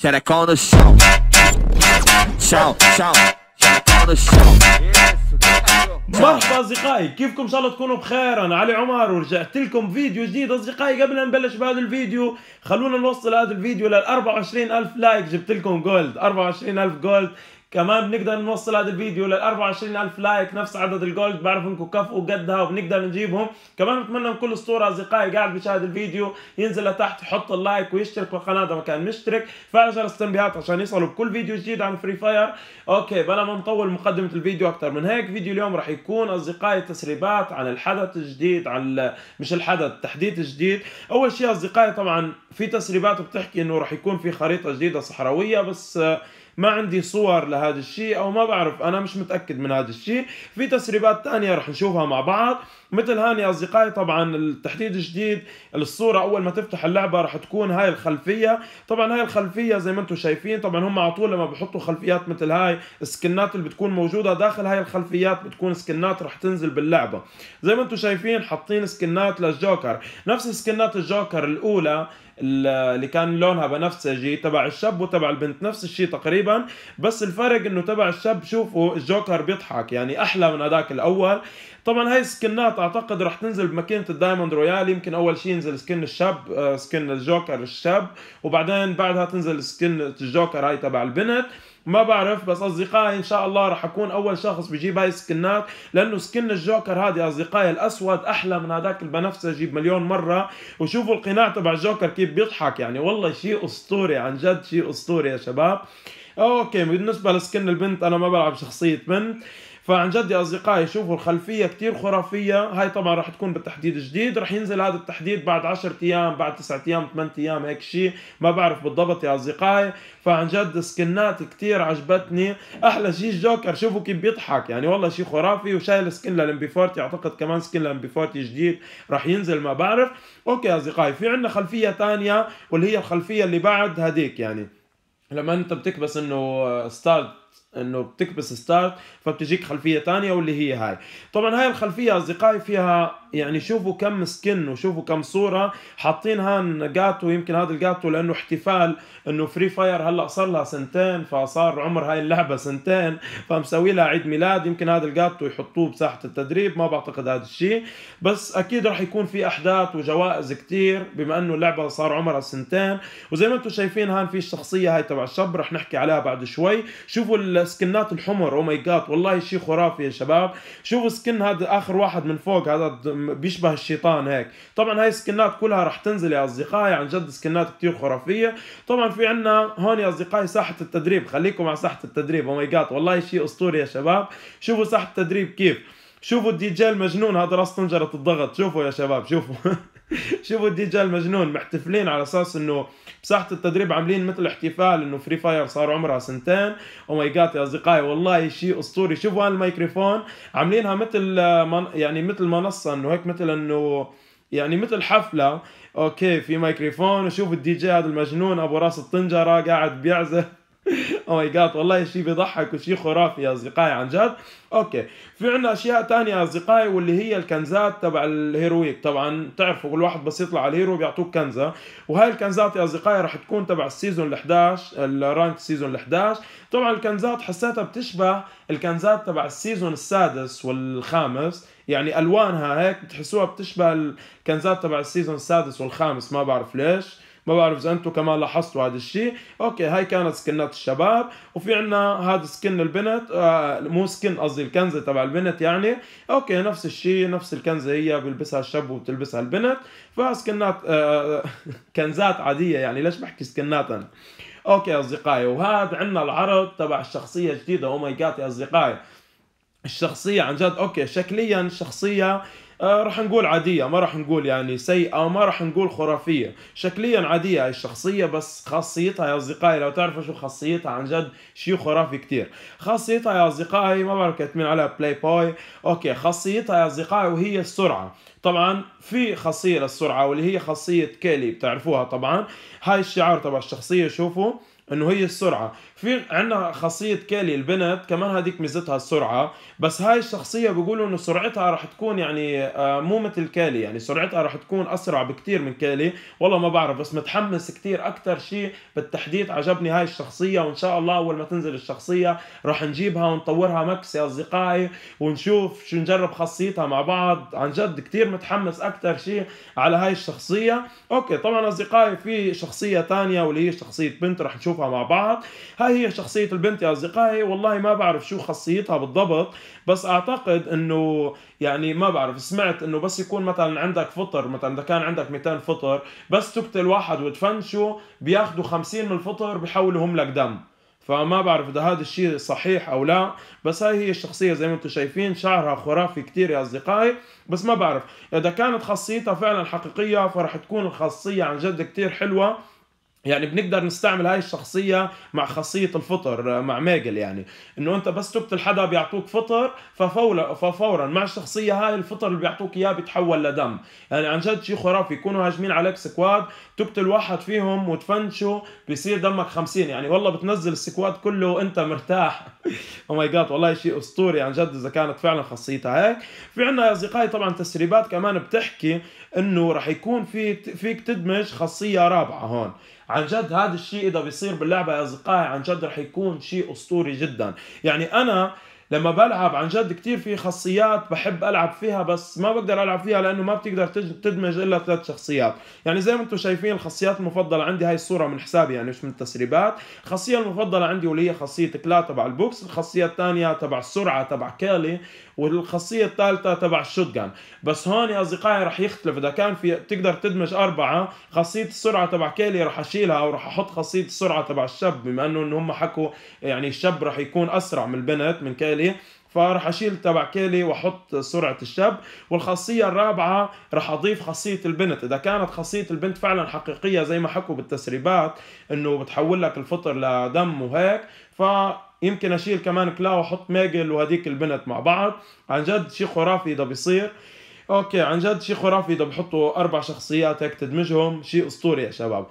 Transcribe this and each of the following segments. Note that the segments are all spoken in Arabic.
xerecão no chão, chão, chão, xerecão no chão. مرحبا اصدقائي كيفكم ان شاء الله تكونوا بخير انا علي عمر ورجعت لكم فيديو جديد اصدقائي قبل ان نبلش بهذا الفيديو خلونا نوصل هذا الفيديو لل 24000 لايك جبت لكم جولد 24000 جولد كمان بنقدر نوصل هذا الفيديو لل 24000 لايك نفس عدد الجولد بعرف انكم كفؤوا قدها وبنقدر نجيبهم كمان بتمنى من كل اسطوره اصدقائي قاعد بيشاهد الفيديو ينزل لتحت يحط اللايك ويشترك في القناه اذا ما كان مشترك فعل جرس التنبيهات عشان يصلوا بكل فيديو جديد عن فري فاير اوكي بلا ما نطول مقدمه الفيديو اكثر من هيك فيديو اليوم راح يكون اصدقائي تسريبات عن الحدث الجديد عن مش الحدث تحديث جديد اول شيء اصدقائي طبعا في تسريبات بتحكي انه راح يكون في خريطه جديده صحراويه بس ما عندي صور لهذا الشيء او ما بعرف انا مش متاكد من هذا الشيء في تسريبات ثانيه رح نشوفها مع بعض مثل هاني اصدقائي طبعا التحديد الجديد الصوره اول ما تفتح اللعبه رح تكون هاي الخلفيه طبعا هاي الخلفيه زي ما انتم شايفين طبعا هم على طول لما بحطوا خلفيات مثل هاي السكنات اللي بتكون موجوده داخل هاي الخلفيات بتكون سكنات رح تنزل باللعبه زي ما انتم شايفين حاطين سكنات للجوكر نفس سكنات الجوكر الاولى اللي كان لونها بنفسجي تبع الشاب وتبع البنت نفس الشيء تقريبا بس الفرق انه تبع الشاب شوفوا الجوكر بيضحك يعني احلى من هذاك الاول طبعا هاي السكنات اعتقد رح تنزل بماكينه الدايموند رويال يمكن اول شيء ينزل سكن الشاب آه، سكن الجوكر الشاب وبعدين بعدها تنزل سكن الجوكر هاي تبع البنت ما بعرف بس اصدقائي ان شاء الله رح اكون اول شخص بجيب هاي السكنات لانه سكن الجوكر هذه اصدقائي الاسود احلى من هذاك البنفسجي بمليون مره وشوفوا القناع تبع الجوكر كيف بيضحك يعني والله شيء اسطوري عن جد شيء اسطوري يا شباب اوكي بالنسبه لسكن البنت انا ما بلعب شخصيه بنت فعن جد يا اصدقائي شوفوا الخلفيه كثير خرافيه هاي طبعا رح تكون بالتحديد جديد رح ينزل هذا التحديد بعد 10 ايام بعد 9 ايام 8 ايام هيك شيء ما بعرف بالضبط يا اصدقائي فعن جد سكنات كثير عجبتني احلى شيء الجوكر شوفوا كيف بيضحك يعني والله شيء خرافي وشايل سكن للامبي 40 اعتقد كمان سكن للامبي 40 جديد رح ينزل ما بعرف اوكي يا اصدقائي في عندنا خلفيه ثانيه واللي هي الخلفيه اللي بعد هديك يعني لما انت بتكبس انه ستارت انه بتكبس ستارت فبتجيك خلفيه ثانيه واللي هي هاي طبعا هاي الخلفيه اصدقائي فيها يعني شوفوا كم سكن وشوفوا كم صوره حاطين هان جاتو يمكن هذا الجاتو لانه احتفال انه فري فاير هلا صار لها سنتين فصار عمر هاي اللعبه سنتين فمسوي لها عيد ميلاد يمكن هذا الجاتو يحطوه بساحه التدريب ما بعتقد هذا الشيء بس اكيد راح يكون في احداث وجوائز كثير بما انه اللعبه صار عمرها سنتين وزي ما انتم شايفين هان في الشخصيه هاي تبع الشاب رح نحكي عليها بعد شوي شوفوا السكنات الحمر او ماي جاد والله شيء خرافي يا شباب شوفوا سكن هذا اخر واحد من فوق هذا بيشبه الشيطان هيك طبعا هاي السكنات كلها رح تنزل يا اصدقائي عن جد سكنات كتير خرافيه طبعا في عنا هون يا اصدقائي ساحه التدريب خليكم على ساحه التدريب او ماي جاد والله شيء اسطوري يا شباب شوفوا ساحه التدريب كيف شوفوا الدي جي المجنون هذا راس طنجره الضغط شوفوا يا شباب شوفوا شوفوا الدي جي المجنون محتفلين على اساس انه بساحه التدريب عاملين مثل احتفال انه فري فاير صار عمرها سنتين او ماي جاد يا اصدقائي والله شيء اسطوري شوفوا الميكروفون عاملينها مثل يعني مثل منصه انه هيك مثل انه يعني مثل حفله اوكي في ميكروفون وشوف الدي جي هذا المجنون ابو راس الطنجره قاعد بيعزف او ماي جاد والله شيء بيضحك وشيء خرافي يا اصدقائي عن جد اوكي في عندنا اشياء ثانيه يا اصدقائي واللي هي الكنزات تبع الهيرويك طبعا تعرفوا كل واحد بس يطلع على الهيرو بيعطوك كنزه وهاي الكنزات يا اصدقائي رح تكون تبع السيزون ال11 الرانك سيزون ال11 طبعا الكنزات حسيتها بتشبه الكنزات تبع السيزون السادس والخامس يعني الوانها هيك بتحسوها بتشبه الكنزات تبع السيزون السادس والخامس ما بعرف ليش ما بعرف اذا انتم كمان لاحظتوا هذا الشيء اوكي هاي كانت سكنات الشباب وفي عنا هذا سكن البنت آه مو سكن قصدي الكنزه تبع البنت يعني اوكي نفس الشيء نفس الكنزه هي بيلبسها الشاب وبتلبسها البنت فسكنات آه كنزات عاديه يعني ليش بحكي سكنات انا اوكي اصدقائي وهذا عندنا العرض تبع الشخصيه الجديده او oh ماي جاد يا اصدقائي الشخصيه عن جد اوكي شكليا الشخصيه آه راح نقول عاديه ما راح نقول يعني سيئه ما راح نقول خرافيه شكليا عاديه هاي الشخصيه بس خاصيتها يا اصدقائي لو تعرفوا شو خاصيتها عن جد شيء خرافي كتير خاصيتها يا اصدقائي ما بعرف كاتبين عليها بلاي بوي اوكي خاصيتها يا اصدقائي وهي السرعه طبعا في خاصيه للسرعه واللي هي خاصيه كيلي بتعرفوها طبعا هاي الشعار تبع الشخصيه شوفوا انه هي السرعه في عندنا خاصيه كالي البنت كمان هذيك ميزتها السرعه بس هاي الشخصيه بيقولوا انه سرعتها رح تكون يعني آه، مو مثل كالي يعني سرعتها رح تكون اسرع بكثير من كالي والله ما بعرف بس متحمس كثير اكثر شيء بالتحديد عجبني هاي الشخصيه وان شاء الله اول ما تنزل الشخصيه رح نجيبها ونطورها مكس يا اصدقائي ونشوف شو نجرب خاصيتها مع بعض عن جد كثير متحمس اكثر شيء على هاي الشخصيه اوكي طبعا اصدقائي في شخصيه ثانيه واللي هي شخصيه بنت رح نشوفها مع بعض هاي هي شخصية البنت يا أصدقائي والله ما بعرف شو خاصيتها بالضبط بس أعتقد أنه يعني ما بعرف سمعت أنه بس يكون مثلا عندك فطر مثلا إذا كان عندك 200 فطر بس تقتل واحد وتفنشه بياخذوا 50 من الفطر بيحولهم لك دم فما بعرف اذا هذا الشيء صحيح او لا بس هاي هي الشخصيه زي ما انتم شايفين شعرها خرافي كثير يا اصدقائي بس ما بعرف اذا كانت خاصيتها فعلا حقيقيه فرح تكون الخاصيه عن جد كثير حلوه يعني بنقدر نستعمل هاي الشخصية مع خاصية الفطر آه، مع ماجل يعني انه انت بس تقتل حدا بيعطوك فطر ففورا ففورا مع الشخصية هاي الفطر اللي بيعطوك اياه بيتحول لدم يعني عن جد شيء خرافي يكونوا هاجمين عليك سكواد تقتل واحد فيهم وتفنشه بيصير دمك 50 يعني والله بتنزل السكواد كله وانت مرتاح او ماي جاد والله شيء اسطوري عن جد اذا كانت فعلا خاصيتها هيك في عندنا اصدقائي طبعا تسريبات كمان بتحكي انه رح يكون في فيك تدمج خاصيه رابعه هون عن جد هذا الشيء اذا بيصير باللعبه يا اصدقائي عن جد رح يكون شيء اسطوري جدا يعني انا لما بلعب عن جد كثير في خاصيات بحب العب فيها بس ما بقدر العب فيها لانه ما بتقدر تدمج الا ثلاث شخصيات يعني زي ما انتم شايفين الخاصيات المفضله عندي هاي الصوره من حسابي يعني مش من التسريبات الخاصيه المفضله عندي واللي هي خاصيه كلا تبع البوكس الخاصيه الثانيه تبع السرعه تبع كالي والخاصيه الثالثه تبع الشوت بس هون يا اصدقائي رح يختلف اذا كان في تقدر تدمج اربعه خاصيه السرعه تبع كالي رح اشيلها او رح احط خاصيه السرعه تبع الشاب بما انه هم حكوا يعني الشاب رح يكون اسرع من البنت من كالي كيلي فراح اشيل تبع كيلي واحط سرعه الشاب والخاصيه الرابعه راح اضيف خاصيه البنت اذا كانت خاصيه البنت فعلا حقيقيه زي ما حكوا بالتسريبات انه بتحول لك الفطر لدم وهيك ف يمكن اشيل كمان كلا واحط ميجل وهذيك البنت مع بعض عن جد شيء خرافي اذا بيصير اوكي عن جد شيء خرافي اذا بحطوا اربع شخصيات هيك تدمجهم شيء اسطوري يا شباب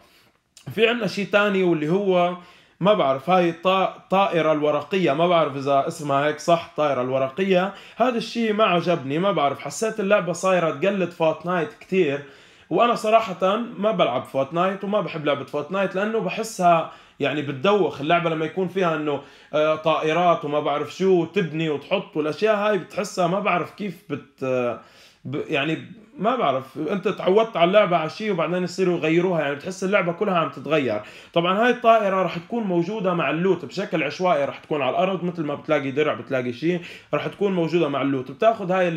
في عندنا شيء ثاني واللي هو ما بعرف هاي الطائرة الورقية ما بعرف إذا اسمها هيك صح طائرة الورقية هذا الشيء ما عجبني ما بعرف حسيت اللعبة صايرة تقلد فورتنايت كتير وأنا صراحة ما بلعب فورتنايت وما بحب لعبة فورتنايت لأنه بحسها يعني بتدوخ اللعبة لما يكون فيها انه آه، طائرات وما بعرف شو تبني وتحط والاشياء هاي بتحسها ما بعرف كيف بت آه، يعني ما بعرف انت تعودت على اللعبه على شيء وبعدين يصيروا يغيروها يعني بتحس اللعبه كلها عم تتغير طبعا هاي الطائره رح تكون موجوده مع اللوت بشكل عشوائي رح تكون على الارض مثل ما بتلاقي درع بتلاقي شيء رح تكون موجوده مع اللوت بتاخذ هاي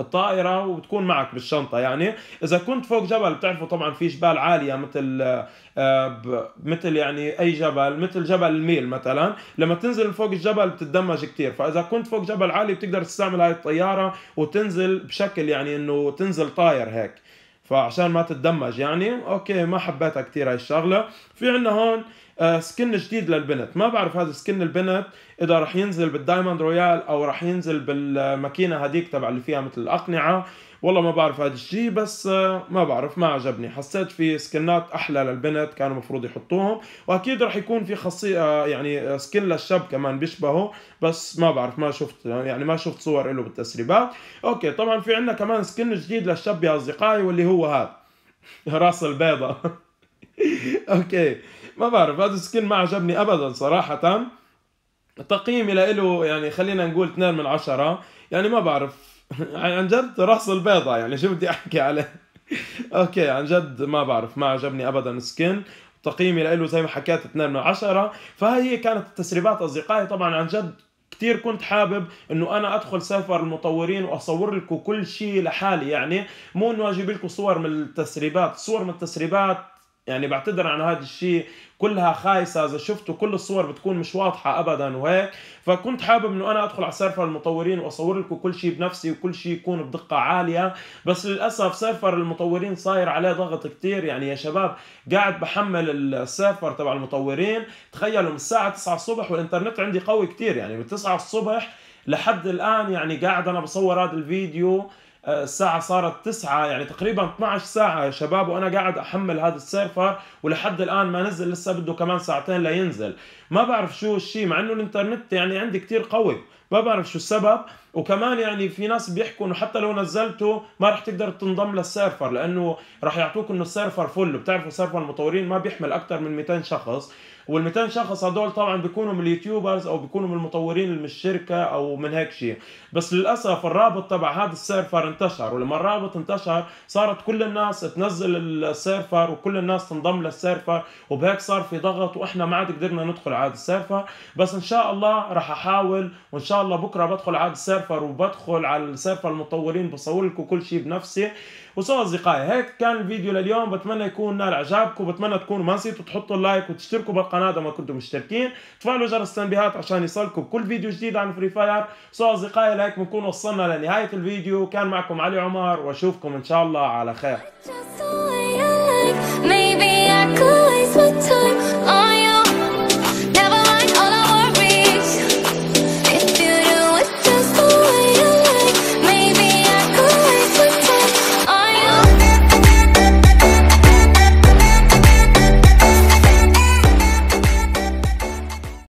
الطائره وبتكون معك بالشنطه يعني اذا كنت فوق جبل بتعرفوا طبعا في جبال عاليه مثل آه، مثل يعني اي جبل مثل جبل الميل مثلا لما تنزل فوق الجبل بتتدمج كثير فاذا كنت فوق جبل عالي بتقدر تستعمل هاي الطياره وتنزل بشكل يعني انه تنزل بتنزل طاير هيك فعشان ما تتدمج يعني اوكي ما حبيتها كثير هاي الشغله في عندنا هون آه، سكن جديد للبنت ما بعرف هذا سكن البنت اذا رح ينزل بالدايموند رويال او رح ينزل بالماكينه هذيك تبع اللي فيها مثل الاقنعه والله ما بعرف هذا الشيء بس آه، ما بعرف ما عجبني حسيت في سكنات احلى للبنت كانوا المفروض يحطوهم واكيد راح يكون في خاصيه آه، يعني آه، سكن للشاب كمان بيشبهه بس ما بعرف ما شفت يعني ما شفت صور له بالتسريبات اوكي طبعا في عندنا كمان سكن جديد للشاب يا اصدقائي واللي هو هذا راس البيضة اوكي ما بعرف هذا السكن ما عجبني ابدا صراحه تقييمي له يعني خلينا نقول 2 من عشرة يعني ما بعرف عن جد رأس البيضة يعني شو بدي أحكي عليه اوكي عن جد ما بعرف ما عجبني ابدا سكين تقييمي له زي ما حكيت 2 من 10 فهي كانت التسريبات اصدقائي طبعا عن جد كثير كنت حابب انه انا ادخل سيرفر المطورين واصور لكم كل شيء لحالي يعني مو انه اجيب لكم صور من التسريبات صور من التسريبات يعني بعتذر عن هذا الشيء كلها خايسه اذا شفتوا كل الصور بتكون مش واضحه ابدا وهيك فكنت حابب انه انا ادخل على سيرفر المطورين واصور لكم كل شيء بنفسي وكل شيء يكون بدقه عاليه بس للاسف سيرفر المطورين صاير عليه ضغط كثير يعني يا شباب قاعد بحمل السيرفر تبع المطورين تخيلوا من الساعه 9 الصبح والانترنت عندي قوي كثير يعني من 9 الصبح لحد الان يعني قاعد انا بصور هذا الفيديو آه، الساعة صارت 9 يعني تقريبا 12 ساعة يا شباب وأنا قاعد أحمل هذا السيرفر ولحد الآن ما نزل لسه بده كمان ساعتين لينزل ما بعرف شو الشيء مع انه الانترنت يعني عندي كثير قوي ما بعرف شو السبب وكمان يعني في ناس بيحكوا انه حتى لو نزلته ما رح تقدر تنضم للسيرفر لانه رح يعطوك انه السيرفر فل بتعرفوا سيرفر المطورين ما بيحمل اكثر من 200 شخص وال 200 شخص هدول طبعا بيكونوا من اليوتيوبرز او بيكونوا من المطورين اللي من الشركه او من هيك شيء بس للاسف الرابط تبع هذا السيرفر انتشر ولما الرابط انتشر صارت كل الناس تنزل السيرفر وكل الناس تنضم للسيرفر وبهيك صار في ضغط واحنا ما عاد قدرنا ندخل عاد السيرفر بس ان شاء الله راح احاول وان شاء الله بكره بدخل عاد السيرفر وبدخل على السيرفر المطورين بصور لكم كل شيء بنفسي وصو اصدقائي هيك كان الفيديو لليوم بتمنى يكون نال اعجابكم بتمنى تكونوا ما نسيتوا تحطوا اللايك وتشتركوا بالقناه اذا ما كنتم مشتركين تفعلوا جرس التنبيهات عشان يصلكم كل فيديو جديد عن فري فاير صو اصدقائي لهيك بنكون وصلنا لنهايه الفيديو كان معكم علي عمر واشوفكم ان شاء الله على خير